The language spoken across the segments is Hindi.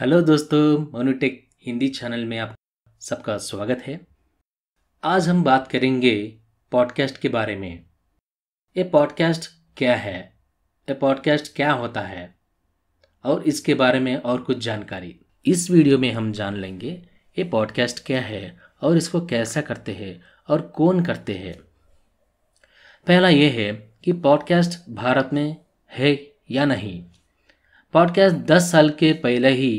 हेलो दोस्तों मोनोटेक हिंदी चैनल में आप सबका स्वागत है आज हम बात करेंगे पॉडकास्ट के बारे में ये पॉडकास्ट क्या है ये पॉडकास्ट क्या होता है और इसके बारे में और कुछ जानकारी इस वीडियो में हम जान लेंगे ये पॉडकास्ट क्या है और इसको कैसा करते हैं और कौन करते हैं पहला ये है कि पॉडकास्ट भारत में है या नहीं पॉडकास्ट 10 साल के पहले ही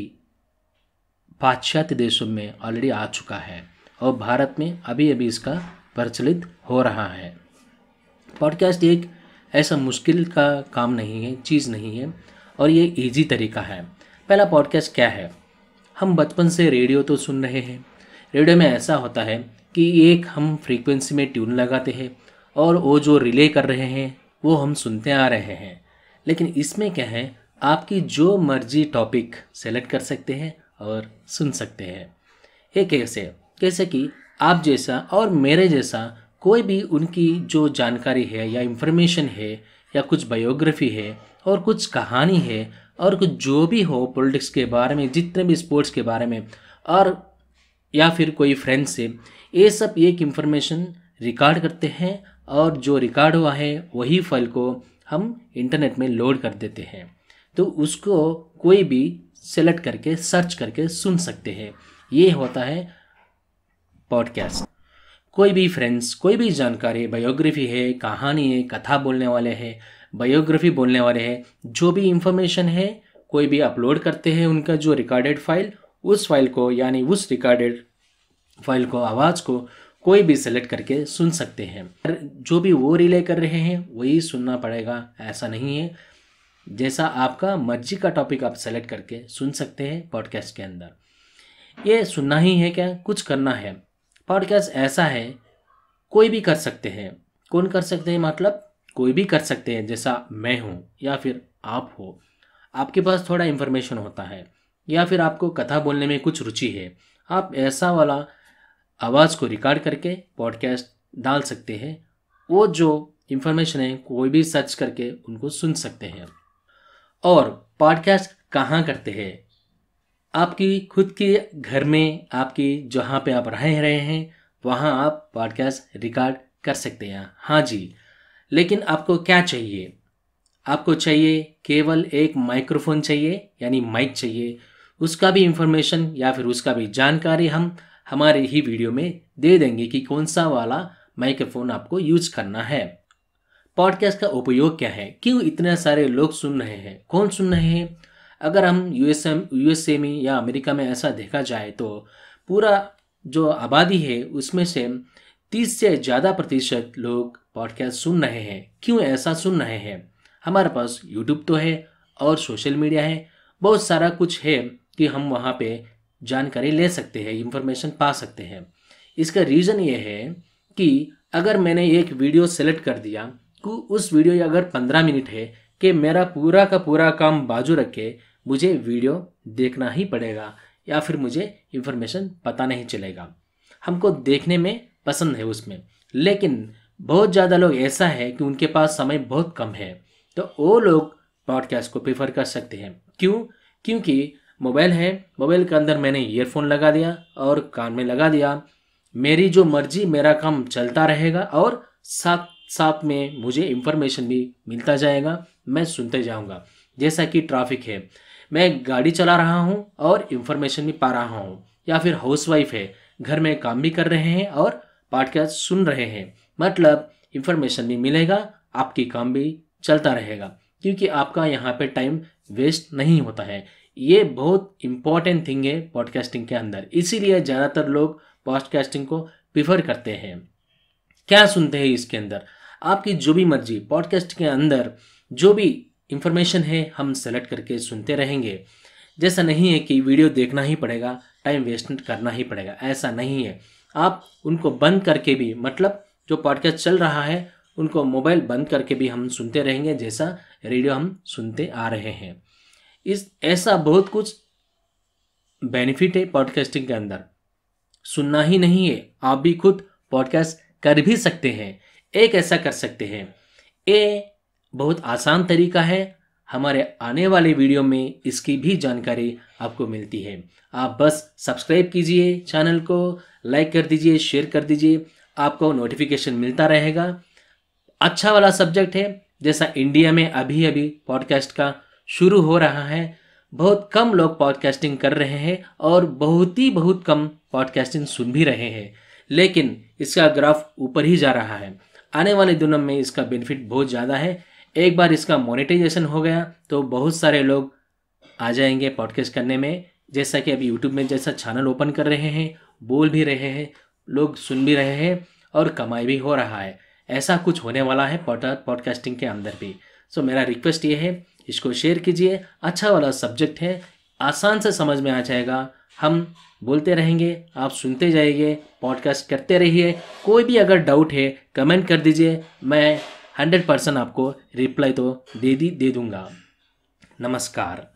पाश्चात्य देशों में ऑलरेडी आ चुका है और भारत में अभी अभी इसका प्रचलित हो रहा है पॉडकास्ट एक ऐसा मुश्किल का काम नहीं है चीज़ नहीं है और ये इजी तरीका है पहला पॉडकास्ट क्या है हम बचपन से रेडियो तो सुन रहे हैं रेडियो में ऐसा होता है कि एक हम फ्रीक्वेंसी में ट्यून लगाते हैं और वो जो रिले कर रहे हैं वो हम सुनते आ रहे हैं लेकिन इसमें क्या है आपकी जो मर्जी टॉपिक सेलेक्ट कर सकते हैं और सुन सकते हैं ये कैसे कैसे कि आप जैसा और मेरे जैसा कोई भी उनकी जो जानकारी है या इंफॉर्मेशन है या कुछ बायोग्राफी है और कुछ कहानी है और कुछ जो भी हो पॉलिटिक्स के बारे में जितने भी स्पोर्ट्स के बारे में और या फिर कोई फ्रेंड से ये सब एक इन्फॉर्मेशन रिकॉर्ड करते हैं और जो रिकॉर्ड हुआ है वही फाइल को हम इंटरनेट में लोड कर देते हैं तो उसको कोई भी सेलेक्ट करके सर्च करके सुन सकते हैं ये होता है पॉडकास्ट कोई भी फ्रेंड्स कोई भी जानकारी बायोग्राफी है कहानी है कथा बोलने वाले हैं बायोग्राफी बोलने वाले हैं जो भी इंफॉर्मेशन है कोई भी अपलोड करते हैं उनका जो रिकॉर्डेड फाइल उस फाइल को यानी उस रिकॉर्डेड फाइल को आवाज़ को कोई भी सेलेक्ट करके सुन सकते हैं जो भी वो रिले कर रहे हैं वही सुनना पड़ेगा ऐसा नहीं है जैसा आपका मर्जी का टॉपिक आप सेलेक्ट करके सुन सकते हैं पॉडकास्ट के अंदर ये सुनना ही है क्या कुछ करना है पॉडकास्ट ऐसा है कोई भी कर सकते हैं कौन कर सकते हैं मतलब कोई भी कर सकते हैं जैसा मैं हूँ या फिर आप हो आपके पास थोड़ा इन्फॉर्मेशन होता है या फिर आपको कथा बोलने में कुछ रुचि है आप ऐसा वाला आवाज़ को रिकॉर्ड करके पॉडकास्ट डाल सकते हैं वो जो इन्फॉर्मेशन है कोई भी सर्च करके उनको सुन सकते हैं और पॉडकास्ट कहाँ करते हैं आपकी खुद के घर में आपकी जहाँ पे आप रह रहे हैं वहाँ आप पॉडकास्ट रिकॉर्ड कर सकते हैं हाँ जी लेकिन आपको क्या चाहिए आपको चाहिए केवल एक माइक्रोफोन चाहिए यानी माइक चाहिए उसका भी इंफॉर्मेशन या फिर उसका भी जानकारी हम हमारे ही वीडियो में दे देंगे कि कौन सा वाला माइक्रोफोन आपको यूज करना है पॉडकास्ट का उपयोग क्या है क्यों इतने सारे लोग सुन रहे हैं कौन सुन रहे हैं अगर हम यूएसए यूएसए में या अमेरिका में ऐसा देखा जाए तो पूरा जो आबादी है उसमें से तीस से ज़्यादा प्रतिशत लोग पॉडकास्ट सुन रहे हैं क्यों ऐसा सुन रहे हैं हमारे पास यूट्यूब तो है और सोशल मीडिया है बहुत सारा कुछ है कि हम वहाँ पे जानकारी ले सकते हैं इंफॉर्मेशन पा सकते हैं इसका रीज़न ये है कि अगर मैंने एक वीडियो सेलेक्ट कर दिया को उस वीडियो अगर पंद्रह मिनट है कि मेरा पूरा का पूरा काम बाजू रख के मुझे वीडियो देखना ही पड़ेगा या फिर मुझे इन्फॉर्मेशन पता नहीं चलेगा हमको देखने में पसंद है उसमें लेकिन बहुत ज़्यादा लोग ऐसा है कि उनके पास समय बहुत कम है तो वो लोग पॉडकास्ट को प्रेफर कर सकते हैं क्यों क्योंकि मोबाइल है मोबाइल के अंदर मैंने ईयरफोन लगा दिया और कान में लगा दिया मेरी जो मर्जी मेरा काम चलता रहेगा और साथ साथ में मुझे इंफॉर्मेशन भी मिलता जाएगा मैं सुनते जाऊँगा जैसा कि ट्रैफिक है मैं गाड़ी चला रहा हूँ और इंफॉर्मेशन भी पा रहा हूँ या फिर हाउस वाइफ है घर में काम भी कर रहे हैं और पॉडकास्ट सुन रहे हैं मतलब इन्फॉर्मेशन भी मिलेगा आपकी काम भी चलता रहेगा क्योंकि आपका यहाँ पे टाइम वेस्ट नहीं होता है ये बहुत इम्पॉर्टेंट थिंग है पॉडकास्टिंग के अंदर इसीलिए ज़्यादातर लोग पॉडकास्टिंग को प्रिफर करते हैं क्या सुनते हैं इसके अंदर आपकी जो भी मर्जी पॉडकास्ट के अंदर जो भी इंफॉर्मेशन है हम सेलेक्ट करके सुनते रहेंगे जैसा नहीं है कि वीडियो देखना ही पड़ेगा टाइम वेस्ट करना ही पड़ेगा ऐसा नहीं है आप उनको बंद करके भी मतलब जो पॉडकास्ट चल रहा है उनको मोबाइल बंद करके भी हम सुनते रहेंगे जैसा रेडियो हम सुनते आ रहे हैं इस ऐसा बहुत कुछ बेनिफिट है पॉडकास्टिंग के अंदर सुनना ही नहीं है आप भी खुद पॉडकास्ट कर भी सकते हैं एक ऐसा कर सकते हैं ए बहुत आसान तरीका है हमारे आने वाले वीडियो में इसकी भी जानकारी आपको मिलती है आप बस सब्सक्राइब कीजिए चैनल को लाइक कर दीजिए शेयर कर दीजिए आपको नोटिफिकेशन मिलता रहेगा अच्छा वाला सब्जेक्ट है जैसा इंडिया में अभी अभी पॉडकास्ट का शुरू हो रहा है बहुत कम लोग पॉडकास्टिंग कर रहे हैं और बहुत ही बहुत कम पॉडकास्टिंग सुन भी रहे हैं लेकिन इसका ग्राफ ऊपर ही जा रहा है आने वाले दिनों में इसका बेनिफिट बहुत ज़्यादा है एक बार इसका मोनेटाइजेशन हो गया तो बहुत सारे लोग आ जाएंगे पॉडकास्ट करने में जैसा कि अभी यूट्यूब में जैसा चैनल ओपन कर रहे हैं बोल भी रहे हैं लोग सुन भी रहे हैं और कमाई भी हो रहा है ऐसा कुछ होने वाला है पॉडकास्टिंग के अंदर भी सो मेरा रिक्वेस्ट ये है इसको शेयर कीजिए अच्छा वाला सब्जेक्ट है आसान से समझ में आ जाएगा हम बोलते रहेंगे आप सुनते जाइए पॉडकास्ट करते रहिए कोई भी अगर डाउट है कमेंट कर दीजिए मैं हंड्रेड परसेंट आपको रिप्लाई तो दे दी दे दूँगा नमस्कार